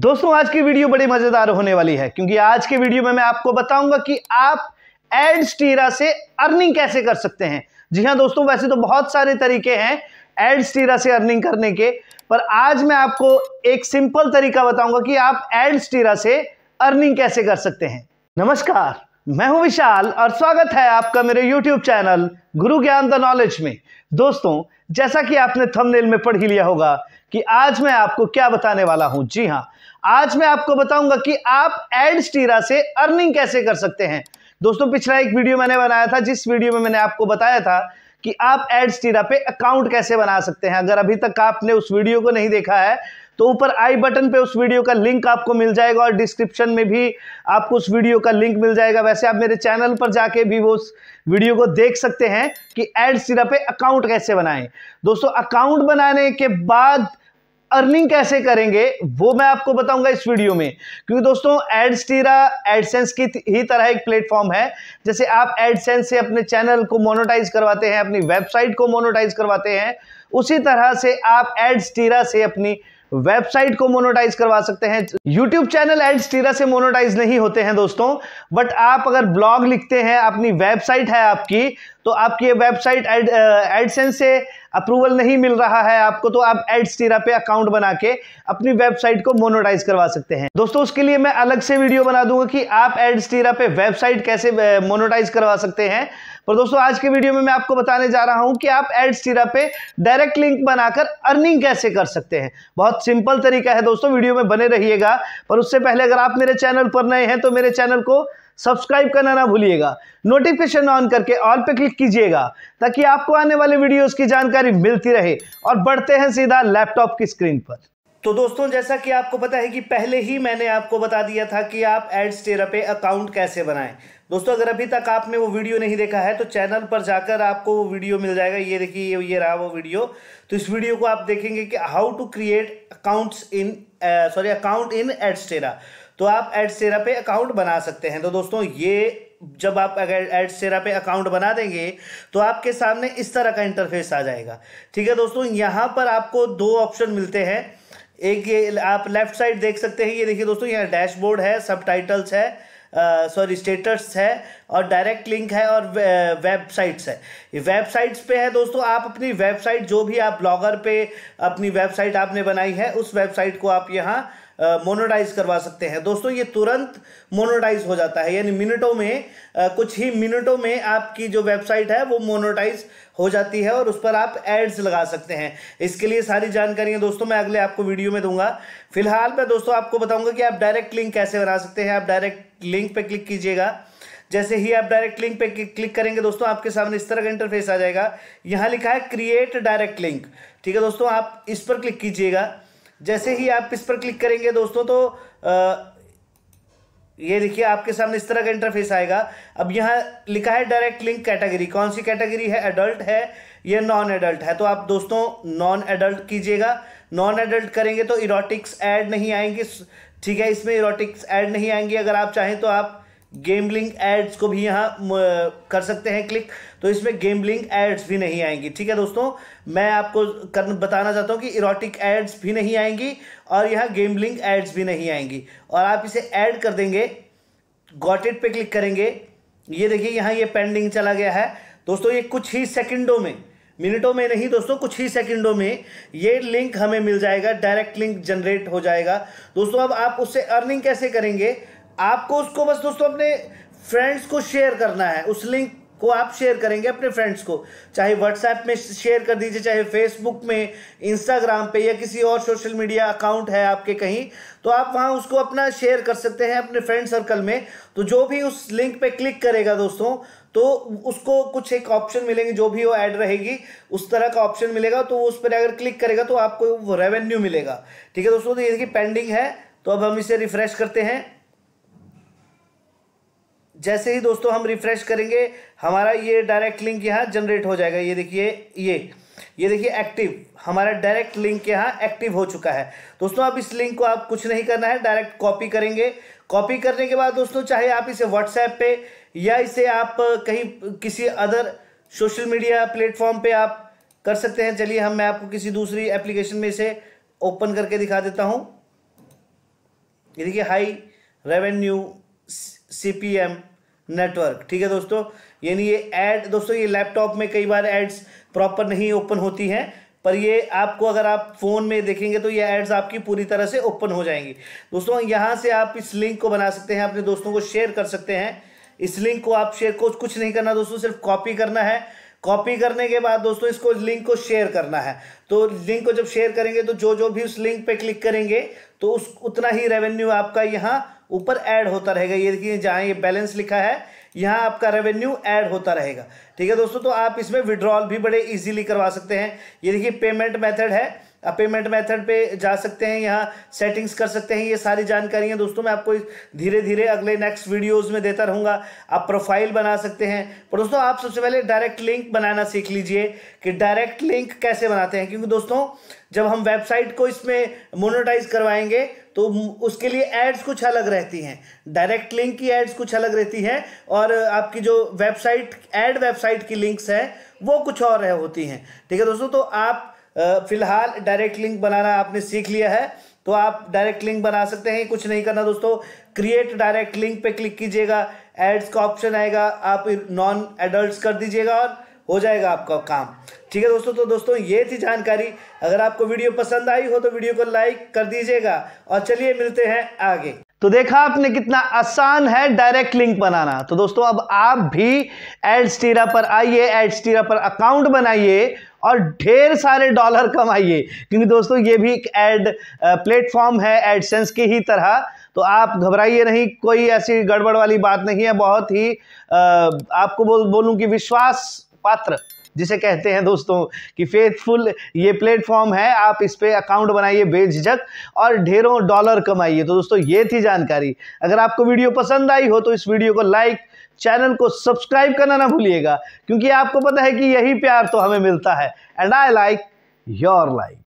दोस्तों आज की वीडियो बड़ी मजेदार होने वाली है क्योंकि आज के वीडियो में मैं आपको बताऊंगा कि आप एडस्टीरा से अर्निंग कैसे कर सकते हैं जी हाँ दोस्तों वैसे तो बहुत सारे तरीके हैं एडस्टीरा से अर्निंग करने के पर आज मैं आपको एक सिंपल तरीका बताऊंगा कि आप एडस्टीरा से अर्निंग कैसे कर सकते हैं नमस्कार मैं हूं विशाल और स्वागत है आपका मेरे YouTube चैनल गुरु ज्ञान द नॉलेज में दोस्तों जैसा कि आपने थंबनेल में पढ़ ही लिया होगा कि आज मैं आपको क्या बताने वाला हूं जी हां आज मैं आपको बताऊंगा कि आप एड स्टीरा से अर्निंग कैसे कर सकते हैं दोस्तों पिछला एक वीडियो मैंने बनाया था जिस वीडियो में मैंने आपको बताया था कि आप एड स्टीरा पे अकाउंट कैसे बना सकते हैं अगर अभी तक आपने उस वीडियो को नहीं देखा है तो ऊपर आई बटन पे उस वीडियो का लिंक आपको मिल जाएगा और डिस्क्रिप्शन में भी आपको उस वीडियो का लिंक मिल जाएगा वैसे आप मेरे चैनल पर जाके भी वो उस वीडियो को देख सकते हैं कि एड सिरा पे अकाउंट कैसे बनाएं दोस्तों अकाउंट बनाने के बाद अर्निंग कैसे करेंगे वो मैं आपको बताऊंगा इस वीडियो में क्योंकि दोस्तों एडस्टीरा एडसेंस की ही तरह एक प्लेटफॉर्म है जैसे आप एडसेंस से अपने चैनल को मोनोटाइज करवाते हैं अपनी वेबसाइट को मोनोटाइज करवाते हैं उसी तरह से आप एडस्टीरा से अपनी वेबसाइट को मोनोटाइज करवा सकते हैं यूट्यूब चैनल एड स्टीरा से मोनोटाइज नहीं होते हैं दोस्तों बट आप अगर ब्लॉग लिखते हैं अपनी वेबसाइट है आपकी तो आपकी वेबसाइट एड एडसेंस से अप्रूवल नहीं मिल रहा है आपको तो आप एड्स टीरा पे अकाउंट बना के अपनी वेबसाइट को मोनोटाइज करवा सकते हैं दोस्तों उसके लिए मैं अलग से वीडियो बना दूंगा कि आप एड्स टीरा पे वेबसाइट कैसे मोनोटाइज करवा सकते हैं और दोस्तों आज के वीडियो में मैं आपको बताने जा रहा हूं कि आप एडस्टीरा पे डायरेक्ट लिंक बनाकर अर्निंग कैसे कर सकते हैं बहुत सिंपल तरीका है दोस्तों वीडियो में बने रहिएगा पर उससे पहले अगर आप मेरे चैनल पर नए हैं तो मेरे चैनल को सब्सक्राइब करना ना भूलिएगा नोटिफिकेशन ऑन करके ऑल पे क्लिक कीजिएगा ताकि आपको आने वाले वीडियोस की जानकारी मिलती रहे और बढ़ते हैं सीधा लैपटॉप की स्क्रीन पर तो दोस्तों जैसा कि आपको पता है कि पहले ही मैंने आपको बता दिया था कि आप एड्स टेरा पे अकाउंट कैसे बनाएं दोस्तों अगर अभी तक आपने वो वीडियो नहीं देखा है तो चैनल पर जाकर आपको वो वीडियो मिल जाएगा ये देखिए ये ये रहा वो वीडियो तो इस वीडियो को आप देखेंगे कि how to create accounts in sorry account in Adsterra तो आप एडस्टेरा पे अकाउंट बना सकते हैं तो दोस्तों ये जब आप अगर एडसेरा पे अकाउंट बना देंगे तो आपके सामने इस तरह का इंटरफेस आ जाएगा ठीक है दोस्तों यहाँ पर आपको दो ऑप्शन मिलते हैं एक ये आप लेफ्ट साइड देख सकते हैं ये देखिए दोस्तों यहाँ डैशबोर्ड है सब टाइटल्स है सॉरी स्टेटस है और डायरेक्ट लिंक है और वेबसाइट्स है वेबसाइट्स पे है दोस्तों आप अपनी वेबसाइट जो भी आप ब्लॉगर पे अपनी वेबसाइट आपने बनाई है उस वेबसाइट को आप यहाँ मोनोटाइज करवा सकते हैं दोस्तों ये तुरंत मोनोटाइज हो जाता है यानी मिनटों में आ, कुछ ही मिनटों में आपकी जो वेबसाइट है वो मोनोटाइज हो जाती है और उस पर आप एड्स लगा सकते हैं इसके लिए सारी जानकारियाँ दोस्तों मैं अगले आपको वीडियो में दूंगा फिलहाल मैं दोस्तों आपको बताऊंगा कि आप डायरेक्ट लिंक कैसे बना सकते हैं आप डायरेक्ट लिंक पे क्लिक कीजिएगा जैसे ही आप डायरेक्ट लिंक पे क्लिक करेंगे दोस्तों आपके सामने इस तरह का इंटरफेस आ जाएगा यहाँ लिखा है क्रिएट डायरेक्ट लिंक ठीक है दोस्तों आप इस पर क्लिक कीजिएगा जैसे ही आप इस पर क्लिक करेंगे दोस्तों तो ये देखिए आपके सामने इस तरह का इंटरफेस आएगा अब यहाँ लिखा है डायरेक्ट लिंक कैटेगरी कौन सी कैटेगरी है एडल्ट है ये नॉन एडल्ट है तो आप दोस्तों नॉन एडल्ट कीजिएगा नॉन एडल्ट करेंगे तो इरोटिक्स ऐड नहीं आएंगे ठीक है इसमें इरोटिक्स ऐड नहीं आएंगे अगर आप चाहें तो आप गेमलिंग एड्स को भी यहाँ कर सकते हैं क्लिक तो इसमें गेमलिंग एड्स भी नहीं आएंगी ठीक है दोस्तों मैं आपको कर बताना चाहता हूँ कि इरोटिक एड्स भी नहीं आएंगी और यहाँ गेमलिंग एड्स भी नहीं आएंगी और आप इसे ऐड कर देंगे गॉटेड पे क्लिक करेंगे ये देखिए यहाँ ये पेंडिंग चला गया है दोस्तों ये कुछ ही सेकेंडों में मिनटों में नहीं दोस्तों कुछ ही सेकंडों में ये लिंक हमें मिल जाएगा डायरेक्ट लिंक जनरेट हो जाएगा दोस्तों अब आप उससे अर्निंग कैसे करेंगे आपको उसको बस दोस्तों अपने फ्रेंड्स को शेयर करना है उस लिंक को आप शेयर करेंगे अपने फ्रेंड्स को चाहे व्हाट्सएप में शेयर कर दीजिए चाहे फेसबुक में इंस्टाग्राम पे या किसी और सोशल मीडिया अकाउंट है आपके कहीं तो आप वहाँ उसको अपना शेयर कर सकते हैं अपने फ्रेंड सर्कल में तो जो भी उस लिंक पे क्लिक करेगा दोस्तों तो उसको कुछ एक ऑप्शन मिलेंगे जो भी वो ऐड रहेगी उस तरह का ऑप्शन मिलेगा तो उस पर अगर क्लिक करेगा तो आपको रेवेन्यू मिलेगा ठीक है दोस्तों तो ये देखिए पेंडिंग है तो अब हम इसे रिफ्रेश करते हैं जैसे ही दोस्तों हम रिफ्रेश करेंगे हमारा ये डायरेक्ट लिंक यहाँ जनरेट हो जाएगा ये देखिए ये ये देखिए एक्टिव हमारा डायरेक्ट लिंक यहाँ एक्टिव हो चुका है दोस्तों आप इस लिंक को आप कुछ नहीं करना है डायरेक्ट कॉपी करेंगे कॉपी करने के बाद दोस्तों चाहे आप इसे व्हाट्सएप पे या इसे आप कहीं किसी अदर सोशल मीडिया प्लेटफॉर्म पे आप कर सकते हैं चलिए हम मैं आपको किसी दूसरी एप्लीकेशन में इसे ओपन करके दिखा देता हूँ ये देखिए high revenue C P M network ठीक है दोस्तों यानी ये ऐड दोस्तों ये लैपटॉप में कई बार एड्स प्रॉपर नहीं ओपन होती हैं पर ये आपको अगर आप फ़ोन में देखेंगे तो ये एड्स आपकी पूरी तरह से ओपन हो जाएंगी दोस्तों यहाँ से आप इस लिंक को बना सकते हैं अपने दोस्तों को शेयर कर सकते हैं इस लिंक को आप शेयर को कुछ नहीं करना दोस्तों सिर्फ कॉपी करना है कॉपी करने के बाद दोस्तों इसको लिंक को शेयर करना है तो लिंक को जब शेयर करेंगे तो जो जो भी उस लिंक पे क्लिक करेंगे तो उस उतना ही रेवेन्यू आपका यहाँ ऊपर ऐड होता रहेगा ये देखिए जहाँ ये बैलेंस लिखा है यहाँ आपका रेवेन्यू ऐड होता रहेगा ठीक है दोस्तों तो आप इसमें विड्रॉल भी बड़े इजीली करवा सकते हैं ये देखिए पेमेंट मेथड है पेमेंट मेथड पे जा सकते हैं यहाँ सेटिंग्स कर सकते हैं ये सारी जानकारियाँ दोस्तों मैं आपको धीरे धीरे अगले नेक्स्ट वीडियोज़ में देता रहूँगा आप प्रोफाइल बना सकते हैं पर दोस्तों आप सबसे पहले डायरेक्ट लिंक बनाना सीख लीजिए कि डायरेक्ट लिंक कैसे बनाते हैं क्योंकि दोस्तों जब हम वेबसाइट को इसमें मोनोटाइज करवाएंगे तो उसके लिए एड्स कुछ अलग रहती हैं डायरेक्ट लिंक की एड्स कुछ अलग रहती हैं और आपकी जो वेबसाइट एड वेबसाइट की लिंक्स हैं वो कुछ और होती हैं ठीक है दोस्तों तो आप फिलहाल डायरेक्ट लिंक बनाना आपने सीख लिया है तो आप डायरेक्ट लिंक बना सकते हैं कुछ नहीं करना दोस्तों क्रिएट डायरेक्ट लिंक पे क्लिक कीजिएगा एड्स का ऑप्शन आएगा आप नॉन एडल्ट कर दीजिएगा और हो जाएगा आपका काम ठीक है दोस्तों तो दोस्तों ये थी जानकारी अगर आपको वीडियो पसंद आई हो तो वीडियो को लाइक कर दीजिएगा और चलिए मिलते हैं आगे तो देखा आपने कितना आसान है डायरेक्ट लिंक बनाना तो दोस्तों अब आप भी टीरा पर आइए एड्सटीरा पर अकाउंट बनाइए और ढेर सारे डॉलर कमाइए क्योंकि दोस्तों ये भी एक एड प्लेटफॉर्म है एडसेंस की ही तरह तो आप घबराइए नहीं कोई ऐसी गड़बड़ वाली बात नहीं है बहुत ही आपको बोल बोलूँ कि विश्वास पात्र जिसे कहते हैं दोस्तों कि फेथफुल ये प्लेटफॉर्म है आप इस पर अकाउंट बनाइए बेझिझक और ढेरों डॉलर कमाइए तो दोस्तों ये थी जानकारी अगर आपको वीडियो पसंद आई हो तो इस वीडियो को लाइक चैनल को सब्सक्राइब करना ना भूलिएगा क्योंकि आपको पता है कि यही प्यार तो हमें मिलता है and I like your like